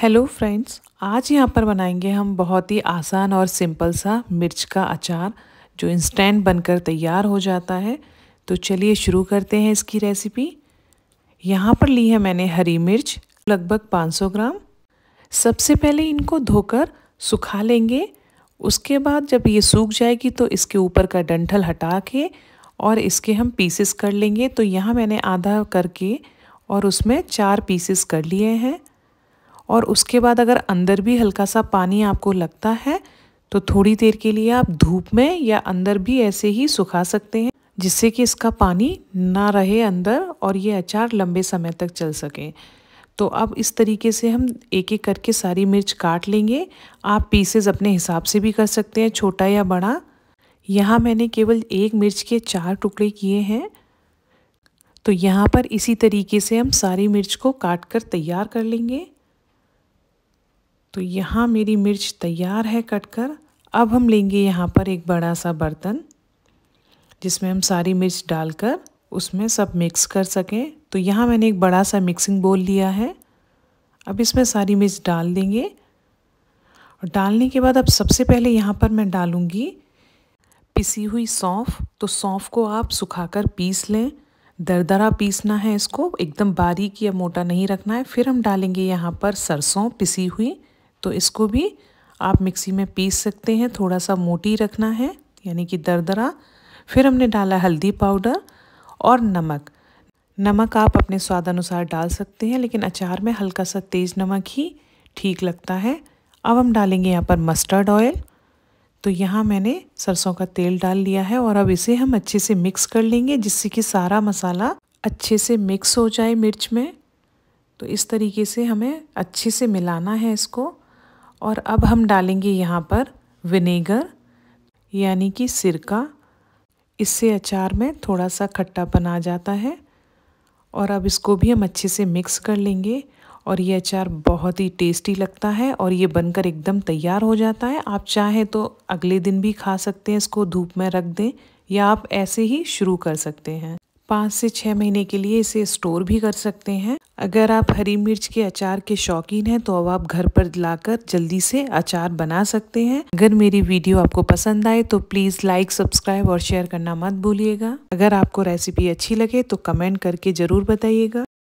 hello friends आज यहाँ पर बनाएंगे हम बहुत ही आसान और सिंपल सा मिर्च का अचार जो इंस्टेंट बनकर तैयार हो जाता है तो चलिए शुरू करते हैं इसकी रेसिपी यहाँ पर ली है मैंने हरी मिर्च लगभग 500 ग्राम सबसे पहले इनको धोकर सुखा लेंगे उसके बाद जब ये सूख जाएगी तो इसके ऊपर का डंठल हटा के और इसके हम पीसेस कर लेंगे तो यहाँ मैंने आधा करके और उसमें चार पीसेस कर लिए हैं और उसके बाद अगर अंदर भी हल्का सा पानी आपको लगता है तो थोड़ी देर के लिए आप धूप में या अंदर भी ऐसे ही सुखा सकते हैं जिससे कि इसका पानी ना रहे अंदर और ये अचार लंबे समय तक चल सके तो अब इस तरीके से हम एक एक करके सारी मिर्च काट लेंगे आप पीसेस अपने हिसाब से भी कर सकते हैं छोटा या बड़ा यहाँ मैंने केवल एक मिर्च के चार टुकड़े किए हैं तो यहाँ पर इसी तरीके से हम सारी मिर्च को काट कर तैयार कर लेंगे तो यहाँ मेरी मिर्च तैयार है कटकर अब हम लेंगे यहाँ पर एक बड़ा सा बर्तन जिसमें हम सारी मिर्च डालकर उसमें सब मिक्स कर सकें तो यहाँ मैंने एक बड़ा सा मिक्सिंग बोल लिया है अब इसमें सारी मिर्च डाल देंगे और डालने के बाद अब सबसे पहले यहाँ पर मैं डालूँगी पिसी हुई सौंफ तो सौंफ को आप सुखाकर पीस लें दरदरा पीसना है इसको एकदम बारीक या मोटा नहीं रखना है फिर हम डालेंगे यहाँ पर सरसों पिसी हुई तो इसको भी आप मिक्सी में पीस सकते हैं थोड़ा सा मोटी रखना है यानी कि दरदरा फिर हमने डाला हल्दी पाउडर और नमक नमक आप अपने स्वाद अनुसार डाल सकते हैं लेकिन अचार में हल्का सा तेज़ नमक ही ठीक लगता है अब हम डालेंगे यहाँ पर मस्टर्ड ऑयल तो यहाँ मैंने सरसों का तेल डाल लिया है और अब इसे हम अच्छे से मिक्स कर लेंगे जिससे कि सारा मसाला अच्छे से मिक्स हो जाए मिर्च में तो इस तरीके से हमें अच्छे से मिलाना है इसको और अब हम डालेंगे यहाँ पर विनेगर यानी कि सिरका इससे अचार में थोड़ा सा खट्टापन आ जाता है और अब इसको भी हम अच्छे से मिक्स कर लेंगे और ये अचार बहुत ही टेस्टी लगता है और ये बनकर एकदम तैयार हो जाता है आप चाहें तो अगले दिन भी खा सकते हैं इसको धूप में रख दें या आप ऐसे ही शुरू कर सकते हैं पाँच से छः महीने के लिए इसे स्टोर भी कर सकते हैं अगर आप हरी मिर्च के अचार के शौकीन हैं तो अब आप घर पर लाकर जल्दी से अचार बना सकते हैं अगर मेरी वीडियो आपको पसंद आए तो प्लीज़ लाइक सब्सक्राइब और शेयर करना मत भूलिएगा अगर आपको रेसिपी अच्छी लगे तो कमेंट करके ज़रूर बताइएगा